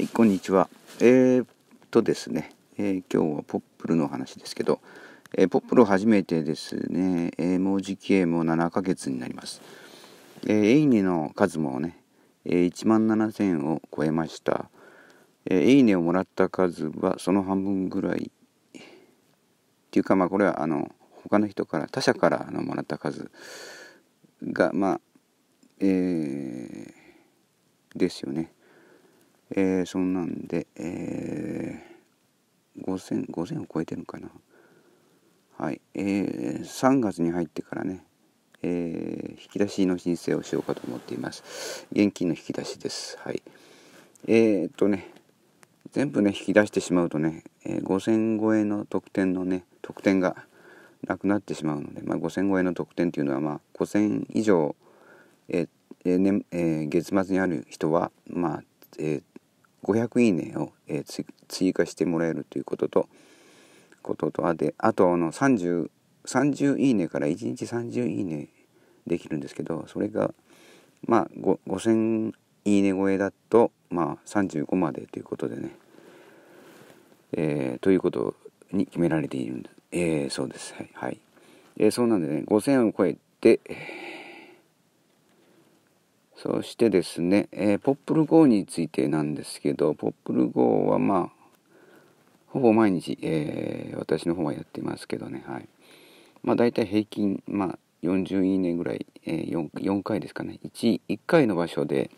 はい、こんにちは。えー、っとですね、えー、今日はポップルの話ですけど、えー、ポップルを初めてですね、えもう時期もう7ヶ月になります。えー、エイネの数もね、え1万7000を超えました。えー、エイネをもらった数はその半分ぐらい、っていうかまあこれはあの、他の人から、他者からのもらった数が、まあ、えー、ですよね。えー、そんなんで、えー、5000, 5000を超えてるのかな。はい、えー、3月に入ってからね、えー、引き出しの申請をしようかと思っています。現金の引き出しです。はい。えー、っとね、全部ね、引き出してしまうとね、えー、5000超えの特典のね、特典がなくなってしまうので、まあ、5000超えの特典っていうのは、まあ、5000以上、えーえーねえー、月末にある人は、まあ、えー、500いいねを、えー、追加してもらえるということとこととあであとあの 30, 30いいねから1日30いいねできるんですけどそれがまあ5000いいね超えだと、まあ、35までということでね、えー、ということに決められているんです、えー、そうですはい、はいえー、そうなんでね5000を超えて、えーそしてですね、えー、ポップル GO についてなんですけど、ポップル GO はまあ、ほぼ毎日、えー、私の方はやってますけどね、はい。まあ大体平均、まあ40いいねぐらい、えー、4, 4回ですかね、1、1回の場所で、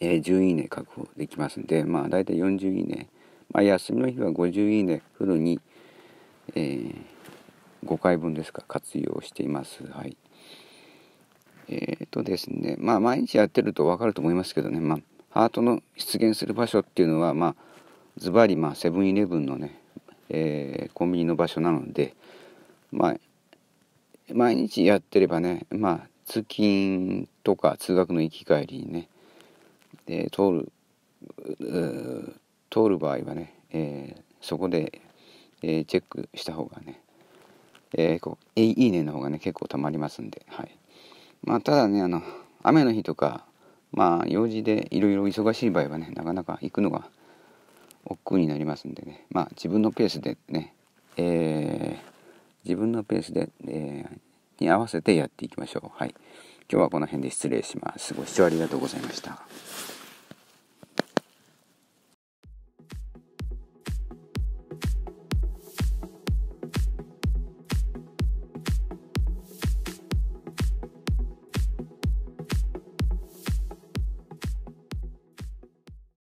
えー、10いいね確保できますんで、まあ大体40いいね、まあ休みの日は50いいねフルに、えー、5回分ですか、活用しています。はい。えっ、ー、とですね、まあ、毎日やってると分かると思いますけどね、まあ、ハートの出現する場所っていうのは、まあ、ズバリ、まあ、セブンイレブンのね、えー、コンビニの場所なので、まあ、毎日やってればね、まあ、通勤とか通学の行き帰りにね、で通る、通る場合はね、えー、そこで、えー、チェックした方がね、えー、こういいねの方がね結構たまりますんではい。まあ、ただねあの雨の日とかまあ用事でいろいろ忙しい場合はねなかなか行くのが億劫になりますんでねまあ自分のペースでね、えー、自分のペースで、えー、に合わせてやっていきましょう。はい、今日はこの辺で失礼します。ご視聴ありがとうございました。